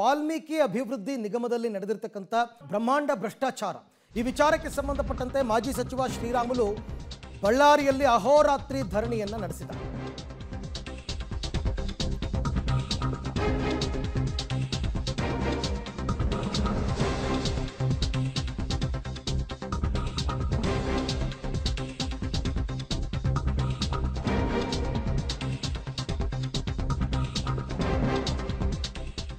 ವಾಲ್ಮೀಕಿ ಅಭಿವೃದ್ಧಿ ನಿಗಮದಲ್ಲಿ ನಡೆದಿರ್ತಕ್ಕಂಥ ಬ್ರಹ್ಮಾಂಡ ಭ್ರಷ್ಟಾಚಾರ ಈ ವಿಚಾರಕ್ಕೆ ಸಂಬಂಧಪಟ್ಟಂತೆ ಮಾಜಿ ಸಚಿವ ಶ್ರೀರಾಮುಲು ಬಳ್ಳಾರಿಯಲ್ಲಿ ಅಹೋರಾತ್ರಿ ಧರಣಿಯನ್ನು ನಡೆಸಿದ್ದಾರೆ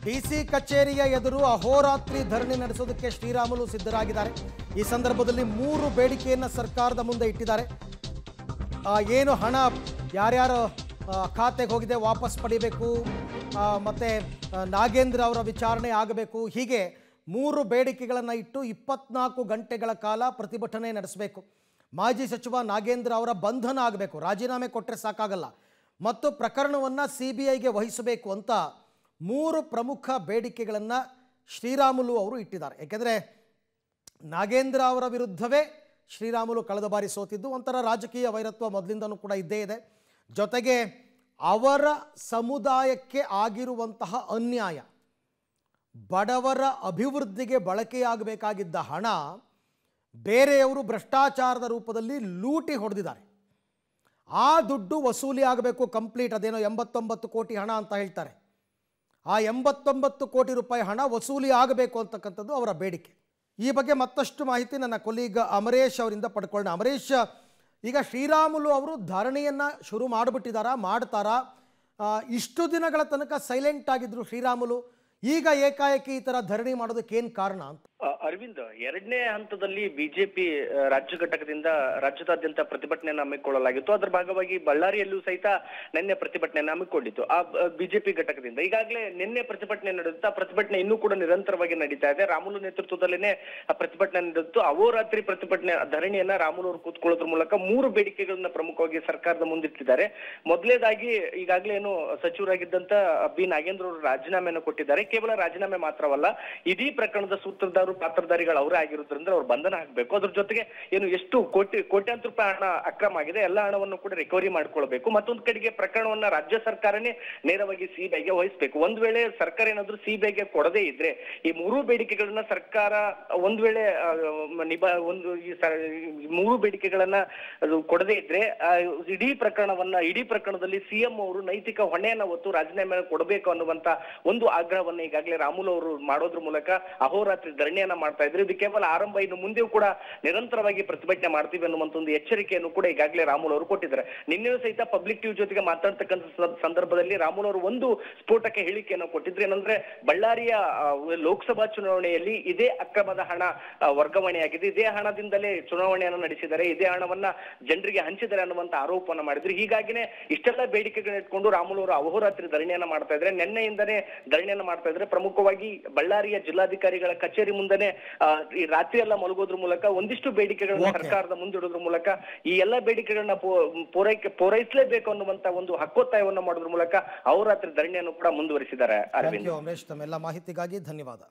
ಡಿಸಿ ಕಚೇರಿಯ ಎದುರು ಅಹೋರಾತ್ರಿ ಧರಣಿ ನಡೆಸೋದಕ್ಕೆ ಶ್ರೀರಾಮುಲು ಸಿದ್ಧರಾಗಿದ್ದಾರೆ ಈ ಸಂದರ್ಭದಲ್ಲಿ ಮೂರು ಬೇಡಿಕೆಯನ್ನು ಸರ್ಕಾರದ ಮುಂದೆ ಇಟ್ಟಿದ್ದಾರೆ ಏನು ಹಣ ಯಾರ್ಯಾರ ಖಾತೆಗೆ ಹೋಗಿದೆ ವಾಪಸ್ ಪಡಿಬೇಕು ಮತ್ತು ನಾಗೇಂದ್ರ ಅವರ ವಿಚಾರಣೆ ಆಗಬೇಕು ಹೀಗೆ ಮೂರು ಬೇಡಿಕೆಗಳನ್ನು ಇಟ್ಟು ಇಪ್ಪತ್ನಾಲ್ಕು ಗಂಟೆಗಳ ಕಾಲ ಪ್ರತಿಭಟನೆ ನಡೆಸಬೇಕು ಮಾಜಿ ಸಚಿವ ನಾಗೇಂದ್ರ ಅವರ ಬಂಧನ ಆಗಬೇಕು ರಾಜೀನಾಮೆ ಕೊಟ್ಟರೆ ಸಾಕಾಗಲ್ಲ ಮತ್ತು ಪ್ರಕರಣವನ್ನು ಸಿ ಬಿ ಐಗೆ ವಹಿಸಬೇಕು ಅಂತ ಮೂರು ಪ್ರಮುಖ ಬೇಡಿಕೆಗಳನ್ನು ಶ್ರೀರಾಮುಲು ಅವರು ಇಟ್ಟಿದ್ದಾರೆ ಏಕೆಂದರೆ ನಾಗೇಂದ್ರ ಅವರ ವಿರುದ್ಧವೇ ಶ್ರೀರಾಮುಲು ಕಳೆದ ಬಾರಿ ಸೋತಿದ್ದು ಒಂಥರ ರಾಜಕೀಯ ವೈರತ್ವ ಮೊದಲಿಂದನೂ ಕೂಡ ಇದ್ದೇ ಇದೆ ಜೊತೆಗೆ ಅವರ ಸಮುದಾಯಕ್ಕೆ ಆಗಿರುವಂತಹ ಅನ್ಯಾಯ ಬಡವರ ಅಭಿವೃದ್ಧಿಗೆ ಬಳಕೆಯಾಗಬೇಕಾಗಿದ್ದ ಹಣ ಬೇರೆಯವರು ಭ್ರಷ್ಟಾಚಾರದ ರೂಪದಲ್ಲಿ ಲೂಟಿ ಹೊಡೆದಿದ್ದಾರೆ ಆ ದುಡ್ಡು ವಸೂಲಿ ಆಗಬೇಕು ಕಂಪ್ಲೀಟ್ ಅದೇನೋ ಎಂಬತ್ತೊಂಬತ್ತು ಕೋಟಿ ಹಣ ಅಂತ ಹೇಳ್ತಾರೆ ಆ ಎಂಬತ್ತೊಂಬತ್ತು ಕೋಟಿ ರೂಪಾಯಿ ಹಣ ವಸೂಲಿ ಆಗಬೇಕು ಅಂತಕ್ಕಂಥದ್ದು ಅವರ ಬೇಡಿಕೆ ಈ ಬಗ್ಗೆ ಮತ್ತಷ್ಟು ಮಾಹಿತಿ ನನ್ನ ಕೊಲೀಗ ಅಮರೇಶ್ ಅವರಿಂದ ಪಡ್ಕೊಳ್ಳೋಣ ಅಮರೇಶ್ ಈಗ ಶ್ರೀರಾಮುಲು ಅವರು ಧರಣಿಯನ್ನು ಶುರು ಮಾಡಿಬಿಟ್ಟಿದಾರಾ ಮಾಡ್ತಾರಾ ಇಷ್ಟು ದಿನಗಳ ತನಕ ಸೈಲೆಂಟ್ ಆಗಿದ್ರು ಶ್ರೀರಾಮುಲು ಈಗ ಏಕಾಏಕಿ ಈ ಥರ ಧರಣಿ ಮಾಡೋದಕ್ಕೆ ಏನು ಕಾರಣ ಅಂತ ಅರವಿಂದ್ ಎರಡನೇ ಹಂತದಲ್ಲಿ ಬಿಜೆಪಿ ರಾಜ್ಯ ಘಟಕದಿಂದ ರಾಜ್ಯದಾದ್ಯಂತ ಪ್ರತಿಭಟನೆಯನ್ನು ಹಮ್ಮಿಕೊಳ್ಳಲಾಗಿತ್ತು ಅದರ ಭಾಗವಾಗಿ ಬಳ್ಳಾರಿಯಲ್ಲೂ ಸಹಿತ ನಿನ್ನೆ ಪ್ರತಿಭಟನೆಯನ್ನು ಹಮ್ಮಿಕೊಂಡಿತ್ತು ಆ ಬಿಜೆಪಿ ಘಟಕದಿಂದ ಈಗಾಗಲೇ ನಿನ್ನೆ ಪ್ರತಿಭಟನೆ ಆ ಪ್ರತಿಭಟನೆ ಇನ್ನೂ ಕೂಡ ನಿರಂತರವಾಗಿ ನಡೀತಾ ಇದೆ ರಾಮುಲು ನೇತೃತ್ವದಲ್ಲೇನೆ ಪ್ರತಿಭಟನೆ ನಡೆದಿತ್ತು ರಾತ್ರಿ ಪ್ರತಿಭಟನೆ ಧರಣಿಯನ್ನ ರಾಮುಲು ಅವರು ಕೂತ್ಕೊಳ್ಳೋದ್ರ ಮೂಲಕ ಮೂರು ಬೇಡಿಕೆಗಳನ್ನ ಪ್ರಮುಖವಾಗಿ ಸರ್ಕಾರದ ಮುಂದಿಟ್ಟಿದ್ದಾರೆ ಮೊದಲೇದಾಗಿ ಈಗಾಗಲೇ ಏನು ಸಚಿವರಾಗಿದ್ದಂತ ಬಿ ನಾಗೇಂದ್ರ ಅವರು ರಾಜೀನಾಮೆಯನ್ನು ಕೊಟ್ಟಿದ್ದಾರೆ ಕೇವಲ ರಾಜೀನಾಮೆ ಮಾತ್ರವಲ್ಲ ಇಡೀ ಪ್ರಕರಣದ ಸೂತ್ರದಾರರು ಪಾತ್ರ ಪಾತ್ರಧಾರಿಗಳು ಅವರೇ ಆಗಿರೋದ್ರಿಂದ ಅವ್ರು ಬಂಧನ ಆಗಬೇಕು ಅದ್ರ ಜೊತೆಗೆ ಏನು ಎಷ್ಟು ಕೋಟಿ ಕೋಟ್ಯಾಂತರ ರೂಪಾಯಿ ಹಣ ಅಕ್ರಮ ಆಗಿದೆ ಎಲ್ಲ ಹಣವನ್ನು ಕೂಡ ರಿಕವರಿ ಮಾಡ್ಕೊಳ್ಬೇಕು ಮತ್ತೊಂದು ಕಡೆಗೆ ಪ್ರಕರಣವನ್ನ ರಾಜ್ಯ ಸರ್ಕಾರನೇ ನೇರವಾಗಿ ಸಿಬಿಐಗೆ ವಹಿಸಬೇಕು ಒಂದ್ ವೇಳೆ ಸರ್ಕಾರ ಏನಾದ್ರೂ ಸಿಬಿಐಗೆ ಕೊಡದೇ ಇದ್ರೆ ಈ ಮೂರು ಬೇಡಿಕೆಗಳನ್ನ ಸರ್ಕಾರ ಒಂದ್ ವೇಳೆ ಒಂದು ಈ ಮೂರು ಬೇಡಿಕೆಗಳನ್ನ ಕೊಡದೇ ಇದ್ರೆ ಇಡೀ ಪ್ರಕರಣವನ್ನ ಇಡೀ ಪ್ರಕರಣದಲ್ಲಿ ಸಿಎಂ ಅವರು ನೈತಿಕ ಹೊಣೆಯನ್ನ ಹೊತ್ತು ರಾಜೀನಾಮೆ ಕೊಡಬೇಕು ಅನ್ನುವಂತ ಒಂದು ಆಗ್ರಹವನ್ನ ಈಗಾಗಲೇ ರಾಮುಲು ಅವರು ಮಾಡೋದ್ರ ಮೂಲಕ ಅಹೋರಾತ್ರಿ ಧರಣಿಯನ್ನ ಮಾಡ್ತಾ ಇದ್ರು ಇದು ಕೇವಲ ಆರಂಭ ಇನ್ನು ಮುಂದೆಯೂ ಕೂಡ ನಿರಂತರವಾಗಿ ಪ್ರತಿಭಟನೆ ಮಾಡ್ತೀವಿ ಅನ್ನುವಂತ ಒಂದು ಎಚ್ಚರಿಕೆಯನ್ನು ಕೂಡ ಈಗಾಗಲೇ ರಾಮುಲ್ ಅವರು ಕೊಟ್ಟಿದ್ದಾರೆ ನಿನ್ನೆ ಸಹಿತ ಪಬ್ಲಿಕ್ ಟಿವಿ ಜೊತೆಗೆ ಮಾತಾಡ್ತಕ್ಕಂಥ ಸಂದರ್ಭದಲ್ಲಿ ರಾಮುಲ್ ಅವರು ಒಂದು ಸ್ಫೋಟಕ್ಕೆ ಹೇಳಿಕೆಯನ್ನು ಕೊಟ್ಟಿದ್ರು ಏನಂದ್ರೆ ಬಳ್ಳಾರಿಯ ಲೋಕಸಭಾ ಚುನಾವಣೆಯಲ್ಲಿ ಇದೇ ಅಕ್ರಮದ ಹಣ ವರ್ಗಾವಣೆಯಾಗಿದೆ ಇದೇ ಹಣದಿಂದಲೇ ಚುನಾವಣೆಯನ್ನು ನಡೆಸಿದ್ದಾರೆ ಇದೇ ಹಣವನ್ನ ಜನರಿಗೆ ಹಂಚಿದ್ದಾರೆ ಅನ್ನುವಂತ ಆರೋಪವನ್ನು ಮಾಡಿದ್ರು ಹೀಗಾಗಿನೇ ಇಷ್ಟೆಲ್ಲ ಬೇಡಿಕೆಗಳನ್ನ ಇಟ್ಕೊಂಡು ರಾಮುಲ್ ಅವರು ಅಹೋರಾತ್ರಿ ಧರಣಿಯನ್ನ ಮಾಡ್ತಾ ಇದ್ರೆ ನಿನ್ನೆಯಿಂದನೇ ಧರಣಿಯನ್ನ ಮಾಡ್ತಾ ಇದ್ರೆ ಪ್ರಮುಖವಾಗಿ ಬಳ್ಳಾರಿಯ ಜಿಲ್ಲಾಧಿಕಾರಿಗಳ ಕಚೇರಿ ಮುಂದೆನೆ ಈ ರಾತ್ರಿ ಎಲ್ಲ ಮಲಗೋದ್ರ ಮೂಲಕ ಒಂದಿಷ್ಟು ಬೇಡಿಕೆಗಳನ್ನ ಸರ್ಕಾರದ ಮುಂದಿಡೋದ್ರ ಮೂಲಕ ಈ ಎಲ್ಲ ಬೇಡಿಕೆಗಳನ್ನ ಪೂರೈಕೆ ಪೂರೈಸಲೇಬೇಕು ಅನ್ನುವಂತ ಒಂದು ಹಕ್ಕೊತ್ತಾಯವನ್ನು ಮಾಡೋದ್ರ ಮೂಲಕ ಅವರಾತ್ರಿ ಧರಣಿಯನ್ನು ಕೂಡ ಮುಂದುವರಿಸಿದ್ದಾರೆ ಅರವಿಂದ್ ಉಮೇಶ್ ತಮ್ಮೆಲ್ಲ ಮಾಹಿತಿಗಾಗಿ ಧನ್ಯವಾದ